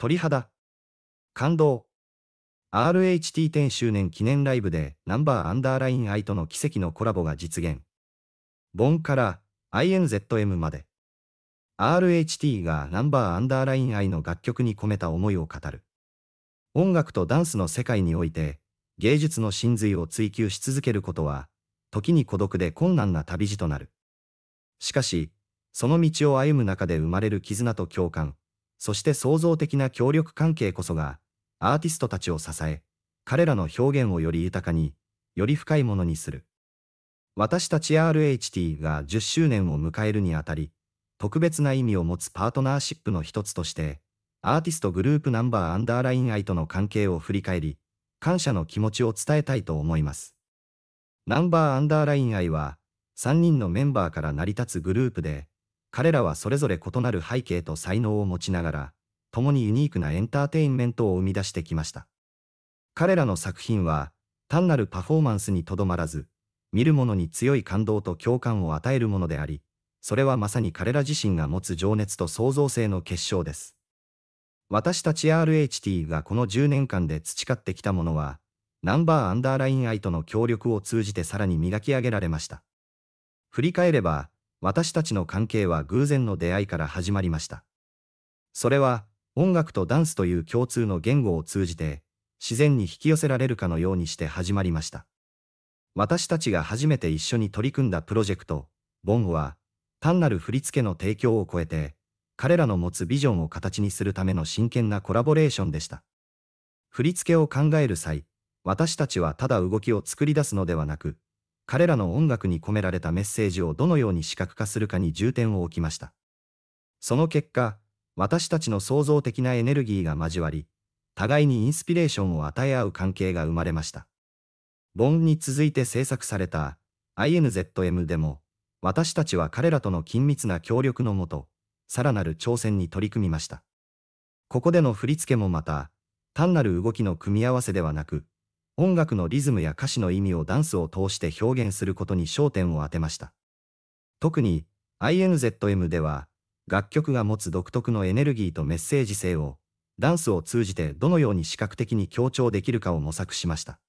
鳥肌。感動。RHT10 周年記念ライブでナンバーアンダーライン愛との奇跡のコラボが実現。ボンから INZM まで。RHT がナンバーアンダーライン愛の楽曲に込めた思いを語る。音楽とダンスの世界において、芸術の真髄を追求し続けることは、時に孤独で困難な旅路となる。しかし、その道を歩む中で生まれる絆と共感、そして創造的な協力関係こそが、アーティストたちを支え、彼らの表現をより豊かに、より深いものにする。私たち RHT が10周年を迎えるにあたり、特別な意味を持つパートナーシップの一つとして、アーティストグループナンバーアンダーライン愛との関係を振り返り、感謝の気持ちを伝えたいと思います。ナンバーアンダーライン愛は、3人のメンバーから成り立つグループで、彼らはそれぞれ異なる背景と才能を持ちながら、共にユニークなエンターテインメントを生み出してきました。彼らの作品は、単なるパフォーマンスにとどまらず、見る者に強い感動と共感を与えるものであり、それはまさに彼ら自身が持つ情熱と創造性の結晶です。私たち RHT がこの10年間で培ってきたものは、ナンバーアンダーラインアイとの協力を通じてさらに磨き上げられました。振り返れば、私たちの関係は偶然の出会いから始まりました。それは、音楽とダンスという共通の言語を通じて、自然に引き寄せられるかのようにして始まりました。私たちが初めて一緒に取り組んだプロジェクト、ボンゴは、単なる振り付けの提供を超えて、彼らの持つビジョンを形にするための真剣なコラボレーションでした。振り付けを考える際、私たちはただ動きを作り出すのではなく、彼らの音楽に込められたメッセージをどのように視覚化するかに重点を置きました。その結果、私たちの創造的なエネルギーが交わり、互いにインスピレーションを与え合う関係が生まれました。ボンに続いて制作された INZM でも、私たちは彼らとの緊密な協力のもと、さらなる挑戦に取り組みました。ここでの振り付けもまた、単なる動きの組み合わせではなく、音楽のリズムや歌詞の意味をダンスを通して表現することに焦点を当てました。特に INZM では楽曲が持つ独特のエネルギーとメッセージ性をダンスを通じてどのように視覚的に強調できるかを模索しました。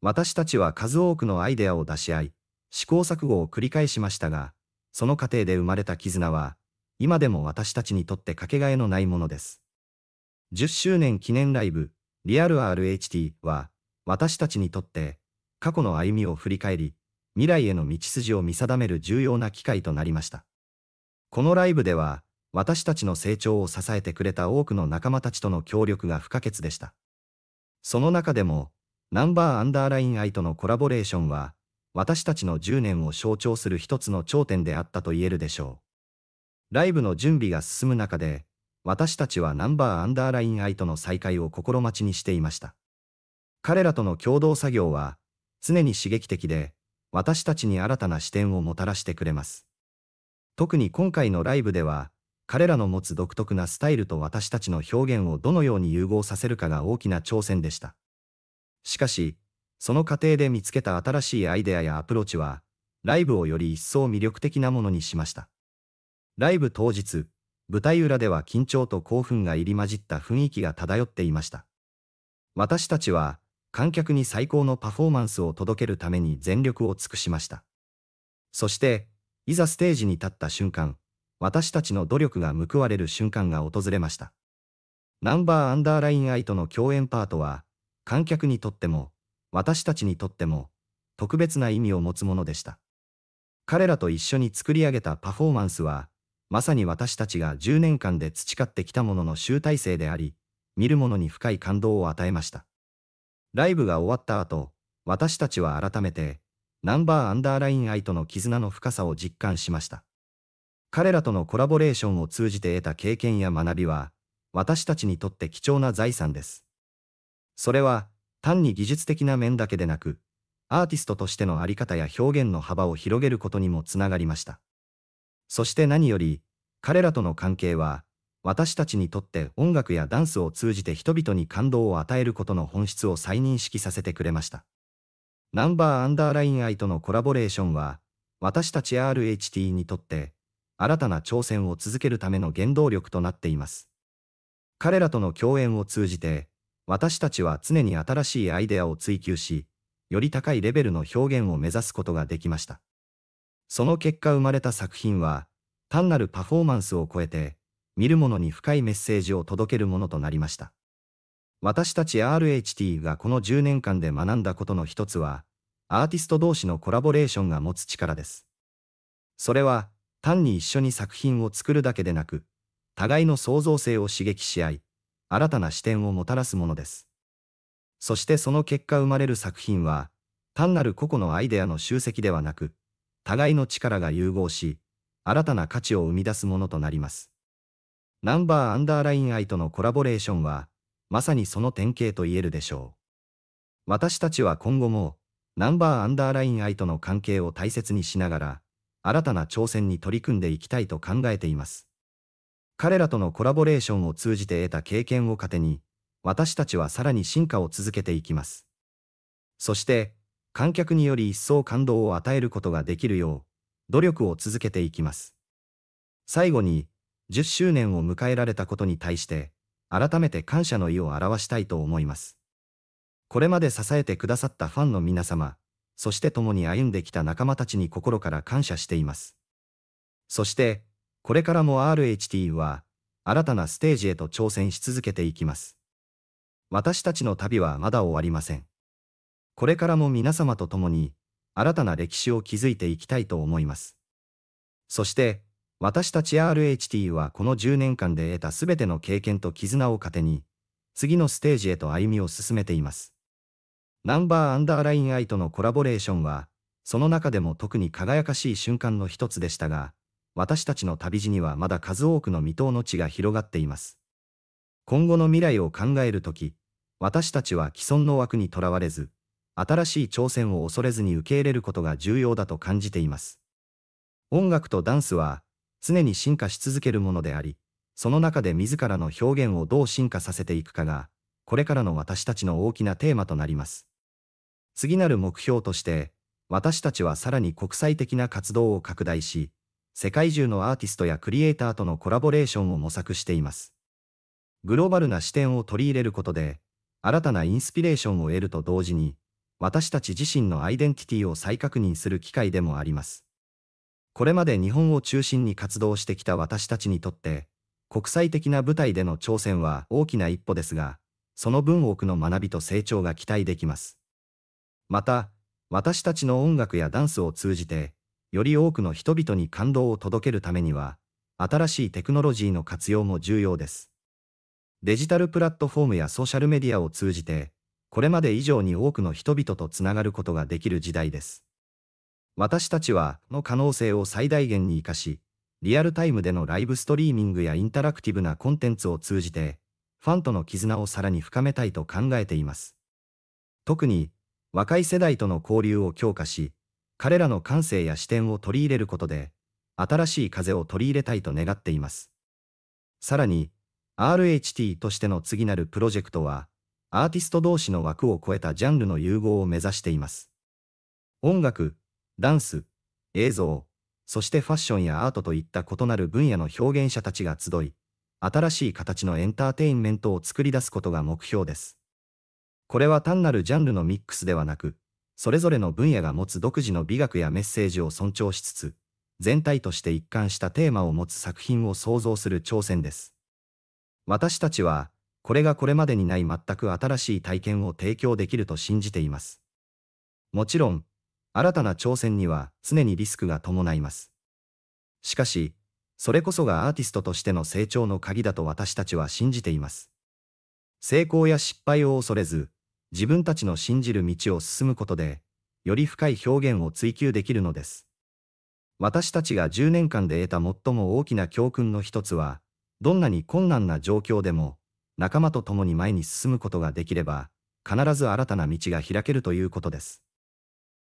私たちは数多くのアイデアを出し合い、試行錯誤を繰り返しましたが、その過程で生まれた絆は、今でも私たちにとってかけがえのないものです。10周年記念ライブ、リアル RHT は、私たちにとって過去の歩みを振り返り未来への道筋を見定める重要な機会となりましたこのライブでは私たちの成長を支えてくれた多くの仲間たちとの協力が不可欠でしたその中でもナンバーアンダーラインアイとのコラボレーションは私たちの10年を象徴する一つの頂点であったと言えるでしょうライブの準備が進む中で私たちはナンバーアンダーラインアイとの再会を心待ちにしていました彼らとの共同作業は常に刺激的で、私たちに新たな視点をもたらしてくれます。特に今回のライブでは、彼らの持つ独特なスタイルと私たちの表現をどのように融合させるかが大きな挑戦でした。しかし、その過程で見つけた新しいアイデアやアプローチは、ライブをより一層魅力的なものにしました。ライブ当日、舞台裏では緊張と興奮が入り混じった雰囲気が漂っていました。私たちは、観客に最高のパフォーマンスを届けるために全力を尽くしました。そして、いざステージに立った瞬間、私たちの努力が報われる瞬間が訪れました。ナンバーアンダーラインアイとの共演パートは、観客にとっても、私たちにとっても、特別な意味を持つものでした。彼らと一緒に作り上げたパフォーマンスは、まさに私たちが10年間で培ってきたものの集大成であり、見る者に深い感動を与えました。ライブが終わった後、私たちは改めて、ナンバーアンダーライン愛との絆の深さを実感しました。彼らとのコラボレーションを通じて得た経験や学びは、私たちにとって貴重な財産です。それは、単に技術的な面だけでなく、アーティストとしての在り方や表現の幅を広げることにもつながりました。そして何より、彼らとの関係は、私たちにとって音楽やダンスを通じて人々に感動を与えることの本質を再認識させてくれました。ナンバーアンダーライン愛とのコラボレーションは、私たち RHT にとって、新たな挑戦を続けるための原動力となっています。彼らとの共演を通じて、私たちは常に新しいアイデアを追求し、より高いレベルの表現を目指すことができました。その結果生まれた作品は、単なるパフォーマンスを超えて、見る者に深いメッセージを届けるものとなりました。私たち RHT がこの10年間で学んだことの一つは、アーティスト同士のコラボレーションが持つ力です。それは、単に一緒に作品を作るだけでなく、互いの創造性を刺激し合い、新たな視点をもたらすものです。そしてその結果生まれる作品は、単なる個々のアイデアの集積ではなく、互いの力が融合し、新たな価値を生み出すものとなります。ナンバーアンダーラインアイとのコラボレーションは、まさにその典型と言えるでしょう。私たちは今後も、ナンバーアンダーラインアイとの関係を大切にしながら、新たな挑戦に取り組んでいきたいと考えています。彼らとのコラボレーションを通じて得た経験を糧に、私たちはさらに進化を続けていきます。そして、観客により一層感動を与えることができるよう、努力を続けていきます。最後に、10周年を迎えられたことに対して、改めて感謝の意を表したいと思います。これまで支えてくださったファンの皆様、そして共に歩んできた仲間たちに心から感謝しています。そして、これからも RHT は、新たなステージへと挑戦し続けていきます。私たちの旅はまだ終わりません。これからも皆様と共に、新たな歴史を築いていきたいと思います。そして、私たち RHT はこの10年間で得た全ての経験と絆を糧に、次のステージへと歩みを進めています。ナンバーアンダーライン I とのコラボレーションは、その中でも特に輝かしい瞬間の一つでしたが、私たちの旅路にはまだ数多くの未踏の地が広がっています。今後の未来を考えるとき、私たちは既存の枠にとらわれず、新しい挑戦を恐れずに受け入れることが重要だと感じています。音楽とダンスは、常に進化し続けるものであり、その中で自らの表現をどう進化させていくかが、これからの私たちの大きなテーマとなります。次なる目標として、私たちはさらに国際的な活動を拡大し、世界中のアーティストやクリエイターとのコラボレーションを模索しています。グローバルな視点を取り入れることで、新たなインスピレーションを得ると同時に、私たち自身のアイデンティティを再確認する機会でもあります。これまで日本を中心に活動してきた私たちにとって、国際的な舞台での挑戦は大きな一歩ですが、その分多くの学びと成長が期待できます。また、私たちの音楽やダンスを通じて、より多くの人々に感動を届けるためには、新しいテクノロジーの活用も重要です。デジタルプラットフォームやソーシャルメディアを通じて、これまで以上に多くの人々とつながることができる時代です。私たちは、の可能性を最大限に活かし、リアルタイムでのライブストリーミングやインタラクティブなコンテンツを通じて、ファンとの絆をさらに深めたいと考えています。特に、若い世代との交流を強化し、彼らの感性や視点を取り入れることで、新しい風を取り入れたいと願っています。さらに、RHT としての次なるプロジェクトは、アーティスト同士の枠を超えたジャンルの融合を目指しています。音楽、ダンス、映像、そしてファッションやアートといった異なる分野の表現者たちが集い、新しい形のエンターテインメントを作り出すことが目標です。これは単なるジャンルのミックスではなく、それぞれの分野が持つ独自の美学やメッセージを尊重しつつ、全体として一貫したテーマを持つ作品を創造する挑戦です。私たちは、これがこれまでにない全く新しい体験を提供できると信じています。もちろん、新たな挑戦には常にリスクが伴います。しかし、それこそがアーティストとしての成長の鍵だと私たちは信じています。成功や失敗を恐れず、自分たちの信じる道を進むことで、より深い表現を追求できるのです。私たちが10年間で得た最も大きな教訓の一つは、どんなに困難な状況でも、仲間と共に前に進むことができれば、必ず新たな道が開けるということです。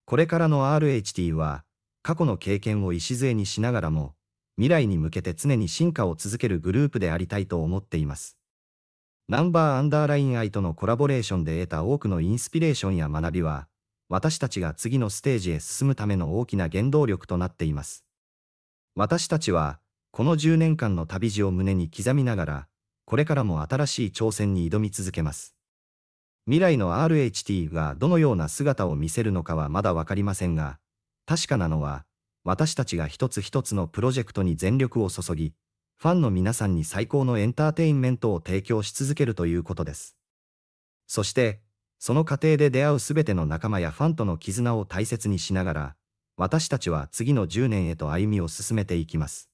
これからの RHT は、過去の経験を礎にしながらも、未来に向けて常に進化を続けるグループでありたいと思っています。ナンバーアンダーライン愛とのコラボレーションで得た多くのインスピレーションや学びは、私たちが次のステージへ進むための大きな原動力となっています。私たちは、この10年間の旅路を胸に刻みながら、これからも新しい挑戦に挑み続けます。未来の RHT がどのような姿を見せるのかはまだわかりませんが、確かなのは、私たちが一つ一つのプロジェクトに全力を注ぎ、ファンの皆さんに最高のエンターテインメントを提供し続けるということです。そして、その過程で出会うすべての仲間やファンとの絆を大切にしながら、私たちは次の10年へと歩みを進めていきます。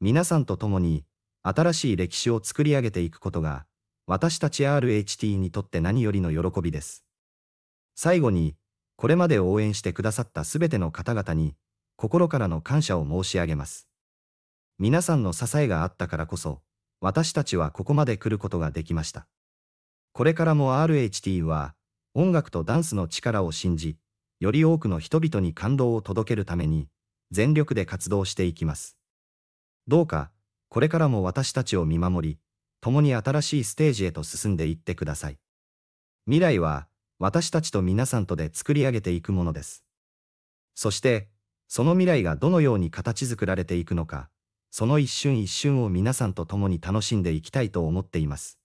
皆さんと共に、新しい歴史を作り上げていくことが、私たち RHT にとって何よりの喜びです。最後に、これまで応援してくださったすべての方々に、心からの感謝を申し上げます。皆さんの支えがあったからこそ、私たちはここまで来ることができました。これからも RHT は、音楽とダンスの力を信じ、より多くの人々に感動を届けるために、全力で活動していきます。どうか、これからも私たちを見守り、共に新しいステージへと進んでいってください。未来は、私たちと皆さんとで作り上げていくものです。そして、その未来がどのように形作られていくのか、その一瞬一瞬を皆さんと共に楽しんでいきたいと思っています。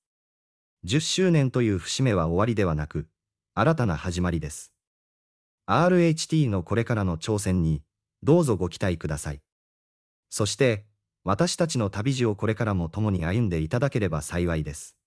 10周年という節目は終わりではなく、新たな始まりです。RHT のこれからの挑戦に、どうぞご期待ください。そして、私たちの旅路をこれからも共に歩んでいただければ幸いです。